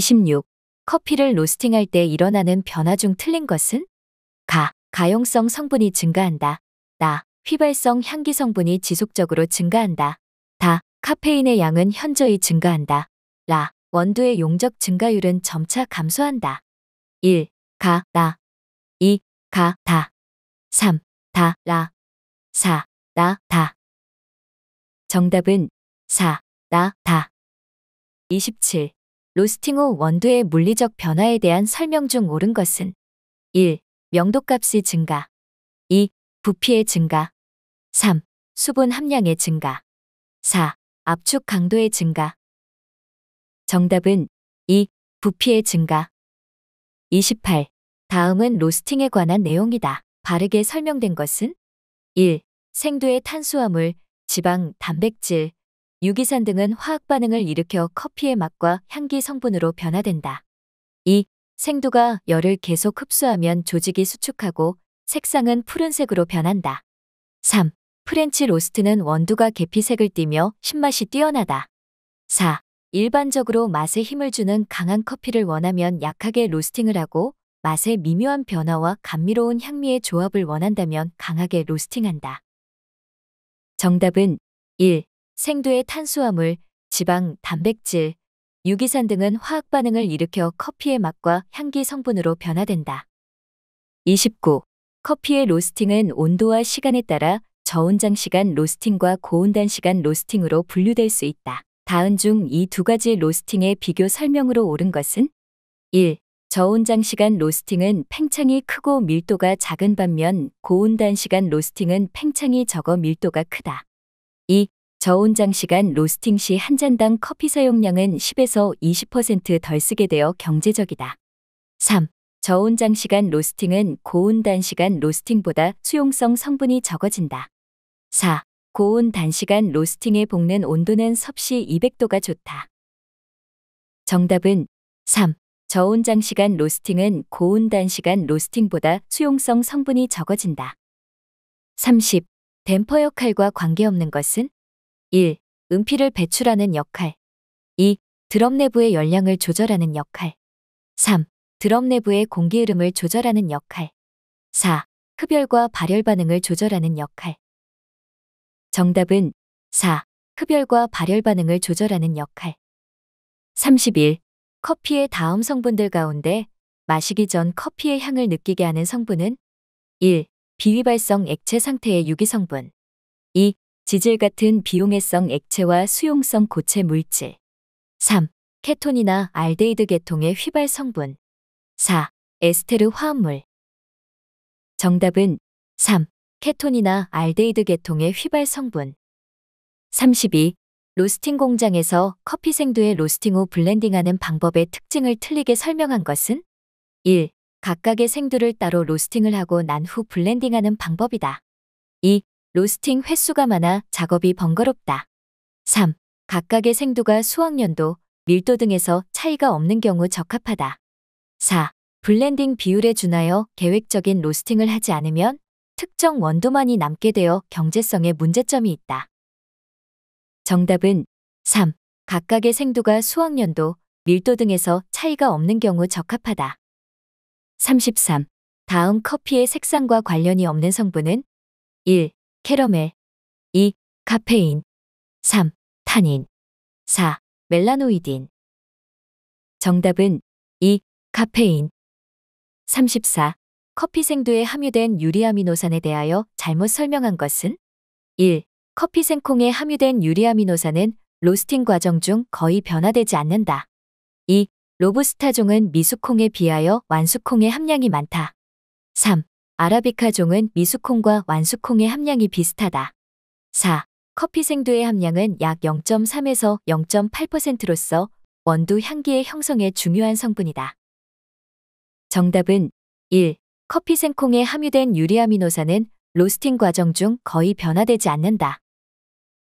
26. 커피를 로스팅할 때 일어나는 변화 중 틀린 것은? 가. 가용성 성분이 증가한다. 나. 휘발성 향기 성분이 지속적으로 증가한다. 다. 카페인의 양은 현저히 증가한다. 라. 원두의 용적 증가율은 점차 감소한다. 1. 가, 나. 2. 가, 다. 3. 다, 라. 4. 나, 다. 정답은 4. 나, 다. 27. 로스팅후 원두의 물리적 변화에 대한 설명 중 옳은 것은 1. 명도값이 증가 2. 부피의 증가 3. 수분 함량의 증가 4. 압축 강도의 증가 정답은 2. 부피의 증가 28. 다음은 로스팅에 관한 내용이다. 바르게 설명된 것은 1. 생두의 탄수화물, 지방, 단백질, 유기산 등은 화학 반응을 일으켜 커피의 맛과 향기 성분으로 변화된다. 2. 생두가 열을 계속 흡수하면 조직이 수축하고 색상은 푸른색으로 변한다. 3. 프렌치 로스트는 원두가 계피색을 띠며 신맛이 뛰어나다. 4. 일반적으로 맛에 힘을 주는 강한 커피를 원하면 약하게 로스팅을 하고 맛의 미묘한 변화와 감미로운 향미의 조합을 원한다면 강하게 로스팅한다. 정답은 1. 생두의 탄수화물, 지방, 단백질, 유기산 등은 화학 반응을 일으켜 커피의 맛과 향기 성분으로 변화된다. 29. 커피의 로스팅은 온도와 시간에 따라 저온장 시간 로스팅과 고온단 시간 로스팅으로 분류될 수 있다. 다음 중 이 두 가지 로스팅의 비교 설명으로 옳은 것은 1. 저온장 시간 로스팅은 팽창이 크고 밀도가 작은 반면 고온단 시간 로스팅은 팽창이 적어 밀도가 크다. 2. 저온장 시간 로스팅 시 한 잔당 커피 사용량은 10에서 20%덜 쓰게 되어 경제적이다. 3. 저온장 시간 로스팅은 고온 단시간 로스팅보다 수용성 성분이 적어진다. 4. 고온 단시간 로스팅에 볶는 온도는 섭씨 200도가 좋다. 정답은 3. 저온장 시간 로스팅은 고온 단시간 로스팅보다 수용성 성분이 적어진다. 30. 댐퍼 역할과 관계없는 것은 1. 음피를 배출하는 역할 2. 드럼 내부의 열량을 조절하는 역할 3. 드럼 내부의 공기 흐름을 조절하는 역할 4. 흡열과 발열 반응을 조절하는 역할 정답은 4. 흡열과 발열 반응을 조절하는 역할 31. 커피의 다음 성분들 가운데 마시기 전 커피의 향을 느끼게 하는 성분은 1. 비위발성 액체 상태의 유기성분 2. 지질 같은 비용해성 액체와 수용성 고체 물질. 3. 케톤이나 알데이드 계통의 휘발 성분. 4. 에스테르 화합물. 정답은 3. 케톤이나 알데이드 계통의 휘발 성분. 32. 로스팅 공장에서 커피 생두에 로스팅 후 블렌딩하는 방법의 특징을 틀리게 설명한 것은 1. 각각의 생두를 따로 로스팅을 하고 난 후 블렌딩하는 방법이다. 2. 로스팅 횟수가 많아 작업이 번거롭다. 3. 각각의 생도가 수확년도, 밀도 등에서 차이가 없는 경우 적합하다. 4. 블렌딩 비율에 준하여 계획적인 로스팅을 하지 않으면 특정 원도만이 남게 되어 경제성에 문제점이 있다. 정답은 3. 각각의 생도가 수확년도, 밀도 등에서 차이가 없는 경우 적합하다. 33. 다음 커피의 색상과 관련이 없는 성분은 1. 캐러멜 2. 카페인 3. 탄닌 4. 멜라노이딘 정답은 2. 카페인 34. 커피 생두에 함유된 유리아미노산에 대하여 잘못 설명한 것은 1. 커피 생콩에 함유된 유리아미노산은 로스팅 과정 중 거의 변화되지 않는다. 2. 로부스타종은 미수콩에 비하여 완수콩의 함량이 많다. 3. 아라비카 종은 미수콩과 완수콩의 함량이 비슷하다. 4. 커피 생두의 함량은 약 0.3에서 0.8%로서 원두 향기의 형성에 중요한 성분이다. 정답은 1. 커피 생콩에 함유된 유리아미노산은 로스팅 과정 중 거의 변화되지 않는다.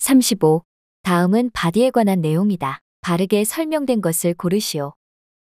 35. 다음은 바디에 관한 내용이다. 바르게 설명된 것을 고르시오.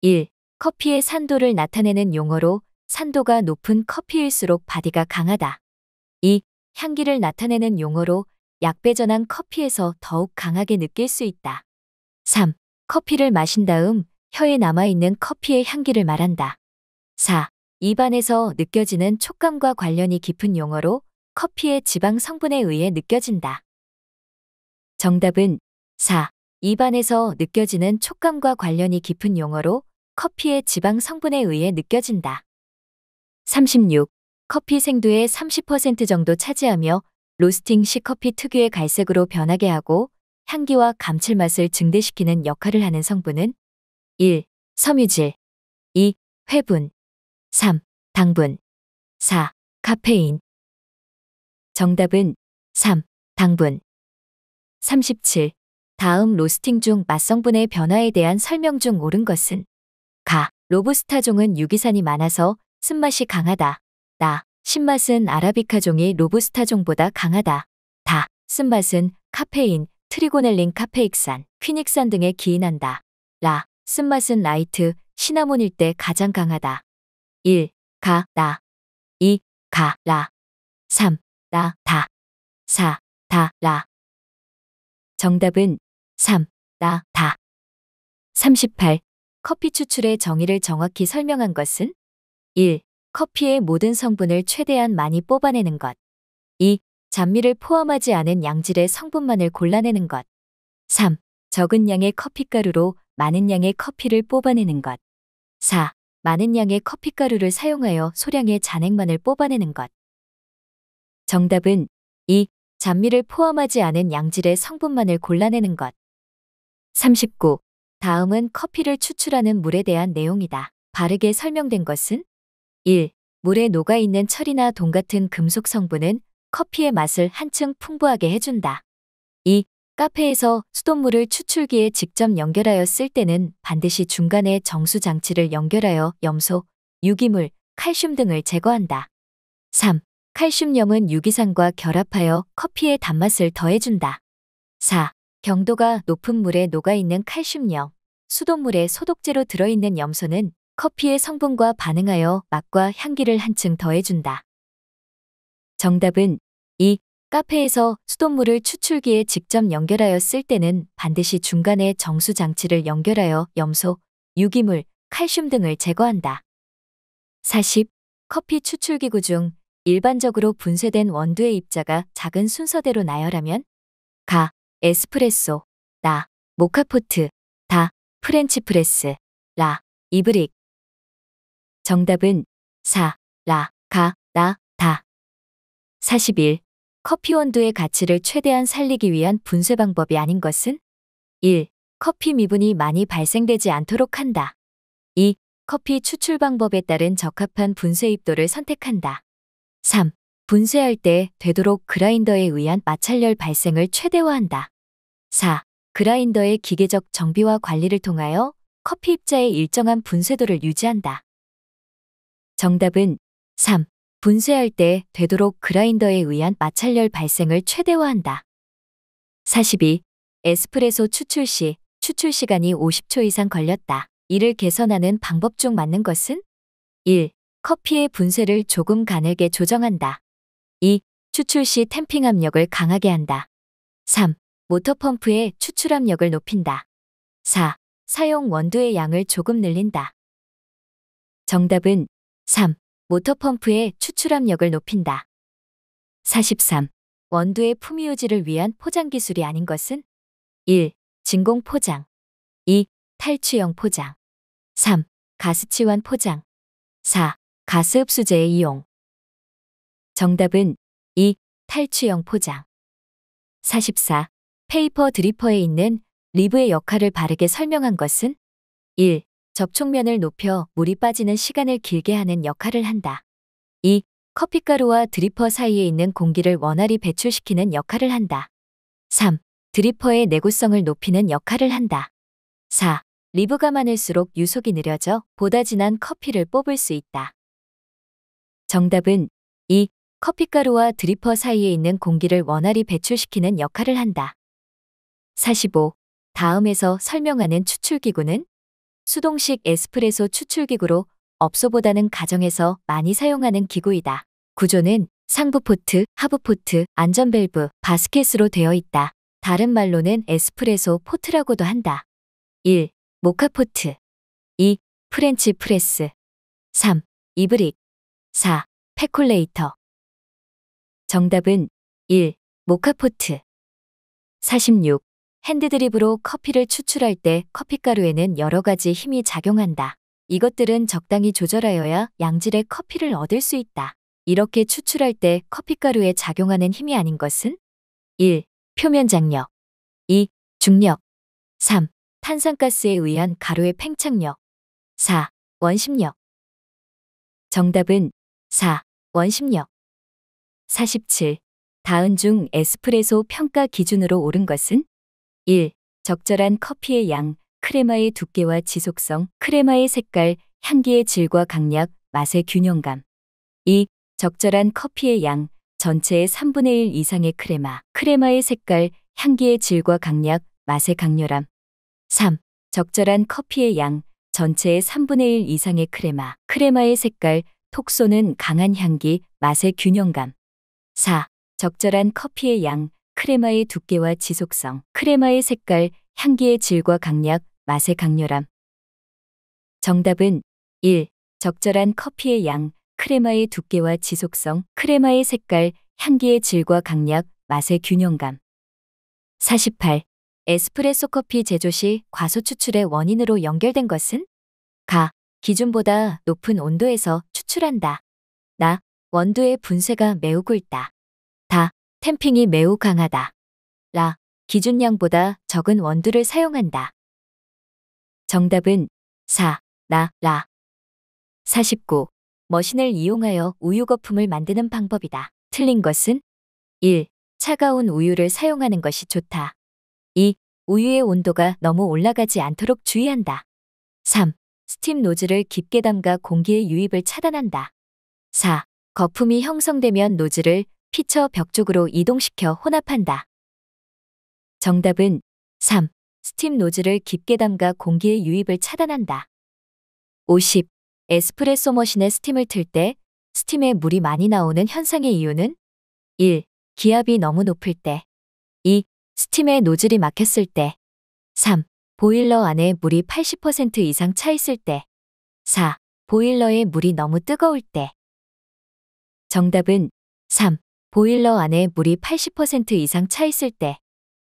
1. 커피의 산도를 나타내는 용어로 산도가 높은 커피일수록 바디가 강하다. 이 향기를 나타내는 용어로 약배전한 커피에서 더욱 강하게 느낄 수 있다. 3. 커피를 마신 다음 혀에 남아있는 커피의 향기를 말한다. 4. 입안에서 느껴지는 촉감과 관련이 깊은 용어로 커피의 지방 성분에 의해 느껴진다. 정답은 4. 입안에서 느껴지는 촉감과 관련이 깊은 용어로 커피의 지방 성분에 의해 느껴진다. 36. 커피 생두의 30% 정도 차지하며 로스팅 시 커피 특유의 갈색으로 변하게 하고 향기와 감칠맛을 증대시키는 역할을 하는 성분은 1. 섬유질 2. 회분 3. 당분 4. 카페인 정답은 3. 당분 37. 다음 로스팅 중 맛성분의 변화에 대한 설명 중 옳은 것은 가. 로부스타종은 유기산이 많아서 쓴맛이 강하다. 나. 신맛은 아라비카 종이 로부스타 종보다 강하다. 다. 쓴맛은 카페인, 트리고넬린 카페익산, 퀴닉산 등에 기인한다. 라. 쓴맛은 라이트, 시나몬일 때 가장 강하다. 1. 가, 나. 2. 가, 라. 3. 나, 다. 4. 다, 라. 정답은 3. 나, 다. 38. 커피 추출의 정의를 정확히 설명한 것은? 1. 커피의 모든 성분을 최대한 많이 뽑아내는 것. 2. 잔미를 포함하지 않은 양질의 성분만을 골라내는 것. 3. 적은 양의 커피가루로 많은 양의 커피를 뽑아내는 것. 4. 많은 양의 커피가루를 사용하여 소량의 잔액만을 뽑아내는 것. 정답은 2. 잔미를 포함하지 않은 양질의 성분만을 골라내는 것. 39. 다음은 커피를 추출하는 물에 대한 내용이다. 바르게 설명된 것은 1. 물에 녹아있는 철이나 돈 같은 금속 성분은 커피의 맛을 한층 풍부하게 해준다. 2. 카페에서 수돗물을 추출기에 직접 연결하여 쓸 때는 반드시 중간에 정수장치를 연결하여 염소, 유기물, 칼슘 등을 제거한다. 3. 칼슘염은 유기산과 결합하여 커피의 단맛을 더해준다. 4. 경도가 높은 물에 녹아있는 칼슘염, 수돗물에 소독제로 들어있는 염소는 커피의 성분과 반응하여 맛과 향기를 한층 더해준다. 정답은 2. 카페에서 수돗물을 추출기에 직접 연결하여 쓸 때는 반드시 중간에 정수 장치를 연결하여 염소, 유기물, 칼슘 등을 제거한다. 40. 커피 추출기구 중 일반적으로 분쇄된 원두의 입자가 작은 순서대로 나열하면 가, 에스프레소, 나, 모카포트, 다, 프렌치프레스, 라, 이브릭, 정답은 4. 라, 가, 나, 다. 41. 커피 원두의 가치를 최대한 살리기 위한 분쇄 방법이 아닌 것은? 1. 커피 미분이 많이 발생되지 않도록 한다. 2. 커피 추출 방법에 따른 적합한 분쇄 입도를 선택한다. 3. 분쇄할 때 되도록 그라인더에 의한 마찰열 발생을 최대화한다. 4. 그라인더의 기계적 정비와 관리를 통하여 커피 입자의 일정한 분쇄도를 유지한다. 정답은 3. 분쇄할 때 되도록 그라인더에 의한 마찰열 발생을 최대화한다. 42. 에스프레소 추출 시 추출 시간이 50초 이상 걸렸다. 이를 개선하는 방법 중 맞는 것은? 1. 커피의 분쇄를 조금 가늘게 조정한다. 2. 추출 시템핑 압력을 강하게 한다. 3. 모터펌프의 추출 압력을 높인다. 4. 사용 원두의 양을 조금 늘린다. 정답은 3. 모터펌프의 추출압력을 높인다. 43. 원두의 품유지를 위한 포장 기술이 아닌 것은 1. 진공 포장 2. 탈취형 포장 3. 가스치환 포장 4. 가스흡수제의 이용 정답은 2. 탈취형 포장 44. 페이퍼 드리퍼에 있는 리브의 역할을 바르게 설명한 것은 1. 접촉면을 높여 물이 빠지는 시간을 길게 하는 역할을 한다. 2. 커피가루와 드리퍼 사이에 있는 공기를 원활히 배출시키는 역할을 한다. 3. 드리퍼의 내구성을 높이는 역할을 한다. 4. 리브가 많을수록 유속이 느려져 보다 진한 커피를 뽑을 수 있다. 정답은 2. 커피가루와 드리퍼 사이에 있는 공기를 원활히 배출시키는 역할을 한다. 45. 다음에서 설명하는 추출기구는 수동식 에스프레소 추출기구로 업소보다는 가정에서 많이 사용하는 기구이다. 구조는 상부 포트, 하부 포트, 안전 밸브, 바스켓으로 되어 있다. 다른 말로는 에스프레소 포트라고도 한다. 1. 모카 포트 2. 프렌치 프레스 3. 이브릭 4. 페콜레이터 정답은 1. 모카 포트 46. 핸드드립으로 커피를 추출할 때 커피가루에는 여러 가지 힘이 작용한다. 이것들은 적당히 조절하여야 양질의 커피를 얻을 수 있다. 이렇게 추출할 때 커피가루에 작용하는 힘이 아닌 것은 1. 표면 장력 2. 중력 3. 탄산가스에 의한 가루의 팽창력 4. 원심력 정답은 4. 원심력 47. 다은 중 에스프레소 평가 기준으로 오른 것은 1. 적절한 커피의 양, 크레마의 두께와 지속성, 크레마의 색깔, 향기의 질과 강약, 맛의 균형감. 2. 적절한 커피의 양, 전체의 3분의 1 이상의 크레마, 크레마의 색깔, 향기의 질과 강약, 맛의 강렬함. 3. 적절한 커피의 양, 전체의 3분의 1 이상의 크레마, 크레마의 색깔, 톡 쏘는 강한 향기, 맛의 균형감. 4. 적절한 커피의 양, 크레마의 두께와 지속성, 크레마의 색깔, 향기의 질과 강약, 맛의 강렬함. 정답은 1. 적절한 커피의 양, 크레마의 두께와 지속성, 크레마의 색깔, 향기의 질과 강약, 맛의 균형감. 48. 에스프레소 커피 제조 시 과소 추출의 원인으로 연결된 것은? 가. 기준보다 높은 온도에서 추출한다. 나. 원두의 분쇄가 매우 굵다. 다. 템핑이 매우 강하다. 라. 기준량보다 적은 원두를 사용한다. 정답은 4. 나, 라. 49. 머신을 이용하여 우유 거품을 만드는 방법이다. 틀린 것은 1. 차가운 우유를 사용하는 것이 좋다. 2. 우유의 온도가 너무 올라가지 않도록 주의한다. 3. 스팀 노즐을 깊게 담가 공기의 유입을 차단한다. 4. 거품이 형성되면 노즐을 피처 벽 쪽으로 이동시켜 혼합한다. 정답은 3. 스팀 노즐을 깊게 담가 공기의 유입을 차단한다. 50. 에스프레소 머신에 스팀을 틀 때 스팀에 물이 많이 나오는 현상의 이유는 1. 기압이 너무 높을 때 2. 스팀에 노즐이 막혔을 때 3. 보일러 안에 물이 80% 이상 차 있을 때 4. 보일러에 물이 너무 뜨거울 때 정답은 3. 보일러 안에 물이 80% 이상 차 있을 때